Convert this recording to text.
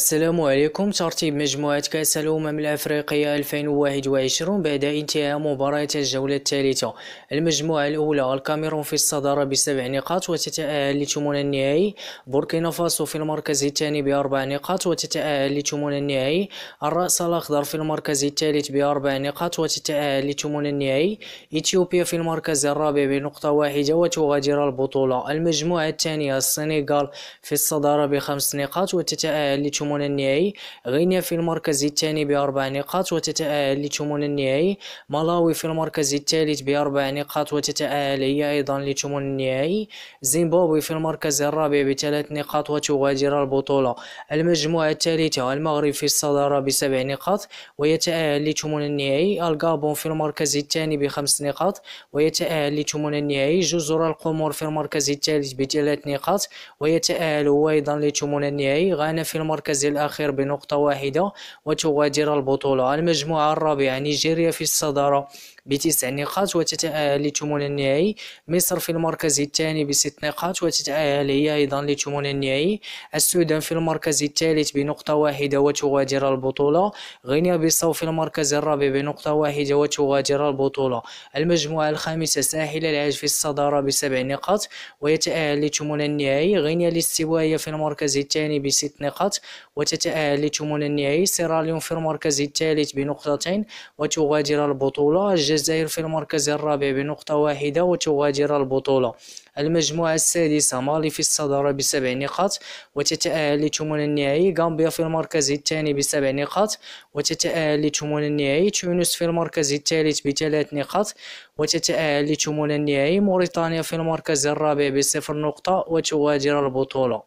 السلام عليكم ترتيب مجموعة كأس الأمم الأفريقية 2021 بعد انتهاء مباراة الجولة الثالثة المجموعة الأولى الكاميرون في الصدارة بسبع نقاط وتتأهل لثمن النهائي بوركينا فاسو في المركز الثاني بأربع نقاط وتتأهل لثمن النهائي الرأس الأخضر في المركز الثالث بأربع نقاط وتتأهل لثمن النهائي إثيوبيا في المركز الرابع بنقطة واحدة وتغادر البطولة المجموعة الثانية السنغال في الصدارة بخمس نقاط وتتأهل لثمن لتمون النهائي غينيا في المركز الثاني بأربع نقاط وتتأهل لتمون النهائي مالاوي في المركز الثالث بأربع نقاط وتتأهل هي أيضا لتمون النهائي زيمبابوي في المركز الرابع بثلاث نقاط وتغادر البطولة المجموعة الثالثة المغرب في الصدارة بسبع نقاط ويتأهل لتمون النهائي الغابون في المركز الثاني بخمس نقاط ويتأهل لتمون النهائي جزر القمر في المركز الثالث بثلاث نقاط ويتأهل هو أيضا لتمون النهائي غانا في المركز المركز الأخير بنقطة واحدة وتغادر البطولة المجموعة الرابعة نيجيريا في الصدارة بتسع نقاط وتتأهل لتمون النهائي مصر في المركز الثاني بست نقاط وتتأهل هي أيضا لتمون النهائي السودان في المركز الثالث بنقطة واحدة وتغادر البطولة غينيا بيساو في المركز الرابع بنقطة واحدة وتغادر البطولة المجموعة الخامسة ساحل العاج في الصدارة بسبع نقاط ويتأهل لتمون النهائي غينيا الاستوائية في المركز الثاني بست نقاط وتتأهل لتمون النهائي سيراليون في المركز الثالث بنقطتين وتغادر البطولة الجزائر في المركز الرابع بنقطة واحدة وتغادر البطولة المجموعة السادسة مالي في الصدارة بسبع نقاط وتتأهل لثمن النهائي غامبيا في المركز الثاني بسبع نقاط وتتأهل لثمن النهائي تونس في المركز الثالث بثلاث نقاط وتتأهل لثمن النهائي موريتانيا في المركز الرابع بصفر نقطة وتغادر البطولة